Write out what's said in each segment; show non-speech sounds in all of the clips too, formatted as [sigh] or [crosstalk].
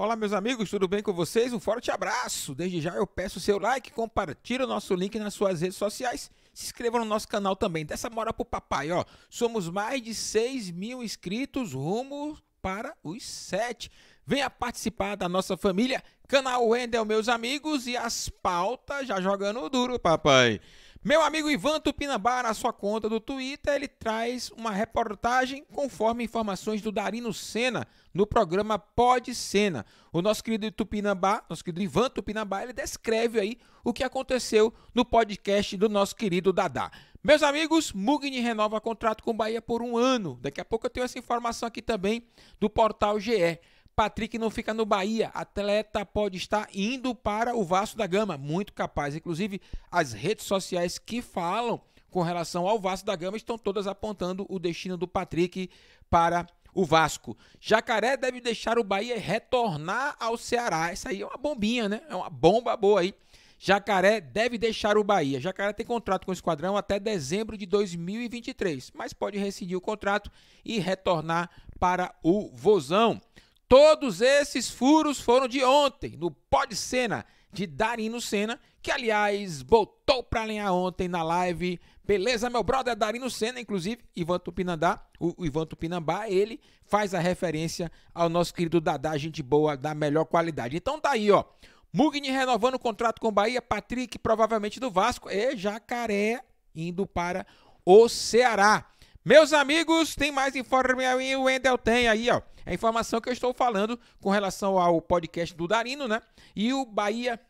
Olá, meus amigos, tudo bem com vocês? Um forte abraço! Desde já eu peço o seu like, compartilhe o nosso link nas suas redes sociais, se inscreva no nosso canal também. Dessa mora pro papai, ó. Somos mais de 6 mil inscritos rumo para os 7. Venha participar da nossa família, canal Wendel, meus amigos, e as pautas já jogando duro, papai. Meu amigo Ivan Tupinambá, na sua conta do Twitter, ele traz uma reportagem conforme informações do Darino Senna no programa Pode Senna. O nosso querido Tupinambá, nosso querido Ivan Tupinambá, ele descreve aí o que aconteceu no podcast do nosso querido Dadá. Meus amigos, Mugni renova contrato com Bahia por um ano. Daqui a pouco eu tenho essa informação aqui também do portal GE. Patrick não fica no Bahia. Atleta pode estar indo para o Vasco da Gama. Muito capaz. Inclusive, as redes sociais que falam com relação ao Vasco da Gama estão todas apontando o destino do Patrick para o Vasco. Jacaré deve deixar o Bahia e retornar ao Ceará. Essa aí é uma bombinha, né? É uma bomba boa aí. Jacaré deve deixar o Bahia. Jacaré tem contrato com o esquadrão até dezembro de 2023, mas pode rescindir o contrato e retornar para o Vozão. Todos esses furos foram de ontem, no Pode Sena cena de Darino Senna, que aliás voltou para alinhar ontem na live. Beleza, meu brother Darino Senna, inclusive, Ivan Tupinambá, o, Ivan Tupinambá, ele faz a referência ao nosso querido Dadá, gente boa, da melhor qualidade. Então tá aí, ó. Mugni renovando o contrato com o Bahia, Patrick provavelmente do Vasco e Jacaré indo para o Ceará. Meus amigos, tem mais informação aí, o Wendel tem aí, ó. É a informação que eu estou falando com relação ao podcast do Darino, né? E o Bahia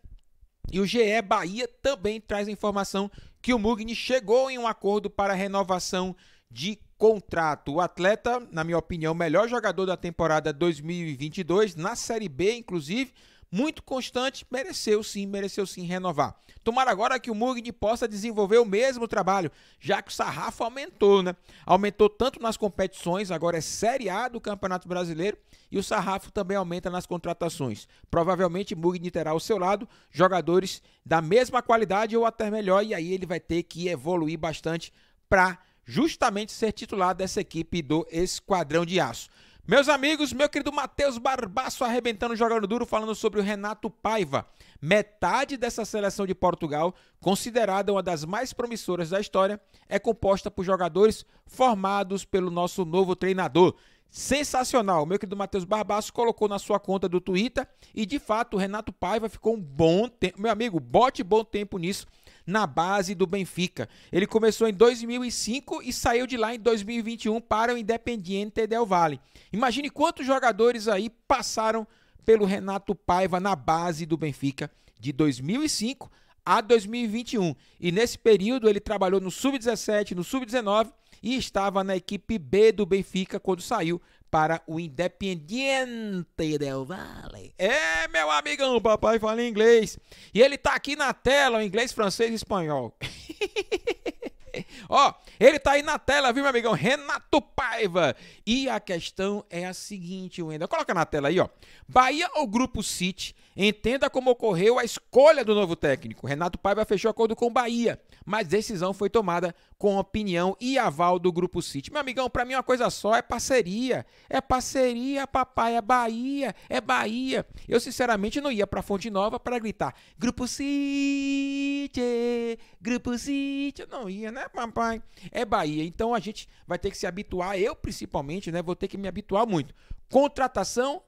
e o GE Bahia também traz a informação que o Mugni chegou em um acordo para renovação de contrato. O atleta, na minha opinião, melhor jogador da temporada 2022 na Série B, inclusive, muito constante, mereceu sim, mereceu sim renovar. Tomara agora que o Mugni possa desenvolver o mesmo trabalho, já que o sarrafo aumentou, né? Aumentou tanto nas competições, agora é Série A do Campeonato Brasileiro, e o sarrafo também aumenta nas contratações. Provavelmente Mugni terá ao seu lado jogadores da mesma qualidade ou até melhor, e aí ele vai ter que evoluir bastante para justamente ser titular dessa equipe do Esquadrão de Aço. Meus amigos, meu querido Matheus Barbaço arrebentando, jogando duro, falando sobre o Renato Paiva. Metade dessa seleção de Portugal, considerada uma das mais promissoras da história, é composta por jogadores formados pelo nosso novo treinador. Sensacional! Meu querido Matheus Barbaço colocou na sua conta do Twitter e, de fato, o Renato Paiva ficou um bom tempo. Meu amigo, bote bom tempo nisso na base do Benfica. Ele começou em 2005 e saiu de lá em 2021 para o Independiente Del Valle. Imagine quantos jogadores aí passaram pelo Renato Paiva na base do Benfica de 2005 a 2021. E nesse período ele trabalhou no sub-17, no sub-19 e estava na equipe B do Benfica quando saiu para o Independiente del Valle. É, meu amigão, papai fala inglês. E ele tá aqui na tela, inglês, francês e espanhol. [laughs] Ó, ele tá aí na tela, viu, meu amigão? Renato Paiva. E a questão é a seguinte, Wendel. Coloca na tela aí, ó. Bahia ou Grupo City? Entenda como ocorreu a escolha do novo técnico. Renato Paiva fechou acordo com Bahia, mas decisão foi tomada com opinião e aval do Grupo City. Meu amigão, para mim uma coisa só é parceria. É parceria, papai, é Bahia, é Bahia. Eu sinceramente não ia para Fonte Nova para gritar Grupo City, Grupo City, eu não ia, né, papai? é Bahia. Então a gente vai ter que se habituar, eu principalmente, né? Vou ter que me habituar muito. Contratação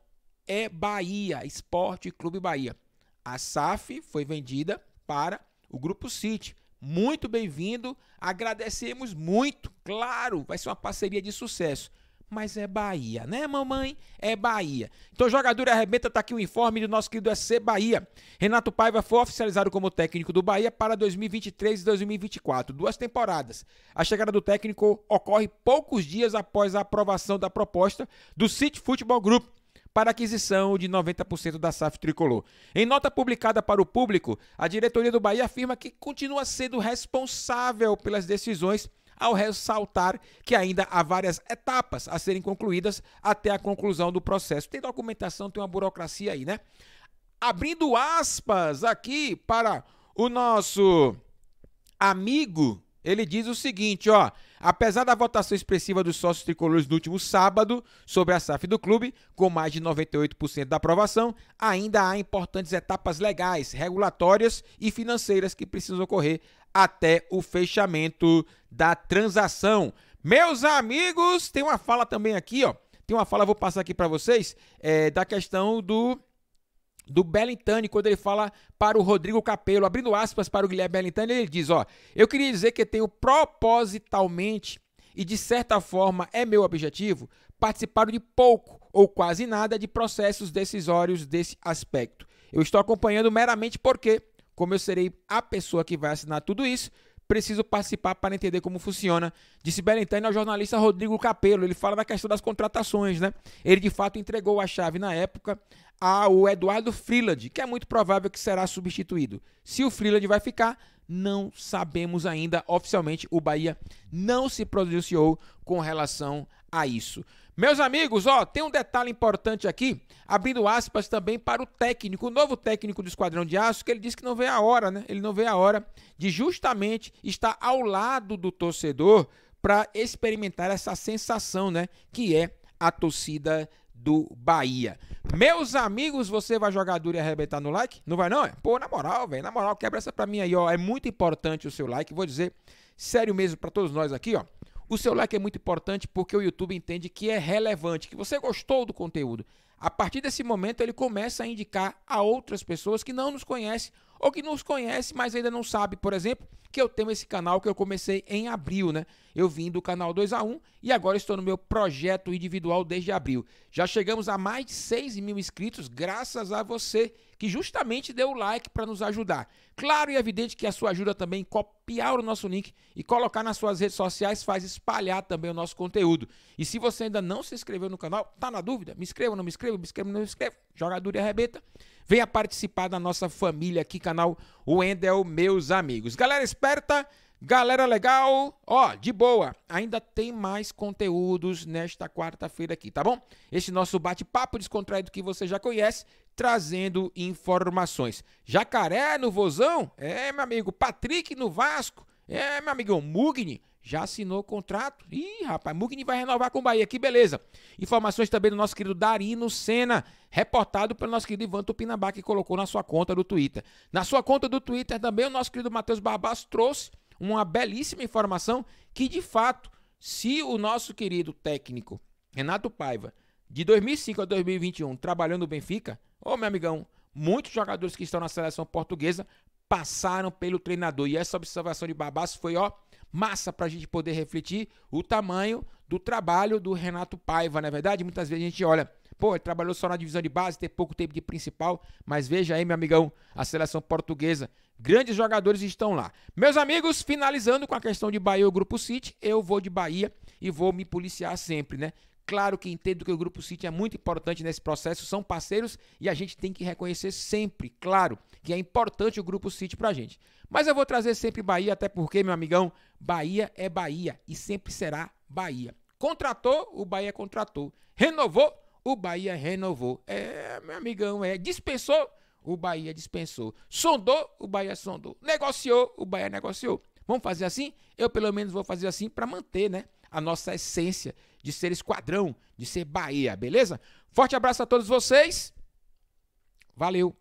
é Bahia, Esporte Clube Bahia. A SAF foi vendida para o Grupo City. Muito bem-vindo, agradecemos muito, claro, vai ser uma parceria de sucesso. Mas é Bahia, né, mamãe? É Bahia. Então, jogador arrebenta, tá aqui o informe do nosso querido SC Bahia. Renato Paiva foi oficializado como técnico do Bahia para 2023 e 2024, duas temporadas. A chegada do técnico ocorre poucos dias após a aprovação da proposta do City Football Group, para aquisição de 90% da SAF tricolor. Em nota publicada para o público, a diretoria do Bahia afirma que continua sendo responsável pelas decisões ao ressaltar que ainda há várias etapas a serem concluídas até a conclusão do processo. Tem documentação, tem uma burocracia aí, né? Abrindo aspas aqui para o nosso amigo, ele diz o seguinte, ó: Apesar da votação expressiva dos sócios tricolores no último sábado sobre a SAF do clube, com mais de 98% da aprovação, ainda há importantes etapas legais, regulatórias e financeiras que precisam ocorrer até o fechamento da transação. Meus amigos, tem uma fala também aqui, ó. Tem uma fala, vou passar aqui para vocês, é, da questão do do Bellintani, quando ele fala para o Rodrigo Capello, abrindo aspas para o Guilherme Bellintani, ele diz, ó, eu queria dizer que tenho propositalmente e de certa forma é meu objetivo participar de pouco ou quase nada de processos decisórios desse aspecto. Eu estou acompanhando meramente porque como eu serei a pessoa que vai assinar tudo isso, preciso participar para entender como funciona. Disse Belintani ao jornalista Rodrigo Capello. Ele fala da questão das contratações, né? Ele de fato entregou a chave na época ao Eduardo Freeland, que é muito provável que será substituído. Se o Freeland vai ficar, não sabemos ainda. Oficialmente, o Bahia não se pronunciou com relação a isso. Meus amigos, ó, tem um detalhe importante aqui, abrindo aspas também para o técnico, o novo técnico do Esquadrão de Aço, que ele disse que não vê a hora, né? Ele não vê a hora de justamente estar ao lado do torcedor para experimentar essa sensação, né, que é a torcida do Bahia. Meus amigos, você vai jogar duro e arrebentar no like? Não vai não, é? Pô, na moral, velho, na moral, quebra essa pra mim aí, ó. É muito importante o seu like, vou dizer sério mesmo para todos nós aqui, ó. O seu like é muito importante porque o YouTube entende que é relevante, que você gostou do conteúdo. A partir desse momento, ele começa a indicar a outras pessoas que não nos conhecem ou que nos conhece, mas ainda não sabe, por exemplo, que eu tenho esse canal que eu comecei em abril, né? Eu vim do canal 2 a 1 e agora estou no meu projeto individual desde abril. Já chegamos a mais de 6 mil inscritos, graças a você que justamente deu o like para nos ajudar. Claro e evidente que a sua ajuda também copiar o nosso link e colocar nas suas redes sociais faz espalhar também o nosso conteúdo. E se você ainda não se inscreveu no canal, tá na dúvida? Me inscreva, não me inscreva, me inscreva, não me inscreva, jogador e arrebenta. Venha participar da nossa família aqui, canal Wendel, meus amigos. Galera esperta, galera legal, ó, de boa. Ainda tem mais conteúdos nesta quarta-feira aqui, tá bom? Esse nosso bate-papo descontraído que você já conhece, trazendo informações. Jacaré no Vozão? É, meu amigo. Patrick no Vasco? É, meu amigo Mugni? Já assinou o contrato? Ih, rapaz, Mugni vai renovar com o Bahia, que beleza. Informações também do nosso querido Darino Senna, reportado pelo nosso querido Ivan Tupinambá, que colocou na sua conta do Twitter. Na sua conta do Twitter também o nosso querido Matheus Barbas trouxe uma belíssima informação que, de fato, se o nosso querido técnico Renato Paiva, de 2005 a 2021, trabalhando no Benfica, ô meu amigão, muitos jogadores que estão na seleção portuguesa passaram pelo treinador. E essa observação de Babás foi, ó, massa para a gente poder refletir o tamanho do trabalho do Renato Paiva, não é verdade? Muitas vezes a gente olha, pô, ele trabalhou só na divisão de base, tem pouco tempo de principal, mas veja aí, meu amigão, a seleção portuguesa, grandes jogadores estão lá. Meus amigos, finalizando com a questão de Bahia e o Grupo City, eu vou de Bahia e vou me policiar sempre, né? Claro que entendo que o Grupo City é muito importante nesse processo, são parceiros e a gente tem que reconhecer sempre, claro, que é importante o Grupo City para a gente. Mas eu vou trazer sempre Bahia, até porque, meu amigão, Bahia é Bahia e sempre será Bahia. Contratou, o Bahia contratou. Renovou, o Bahia renovou. É, meu amigão, é. Dispensou, o Bahia dispensou. Sondou, o Bahia sondou. Negociou, o Bahia negociou. Vamos fazer assim? Eu, pelo menos, vou fazer assim para manter, né? A nossa essência de ser esquadrão, de ser Bahia, beleza? Forte abraço a todos vocês. Valeu!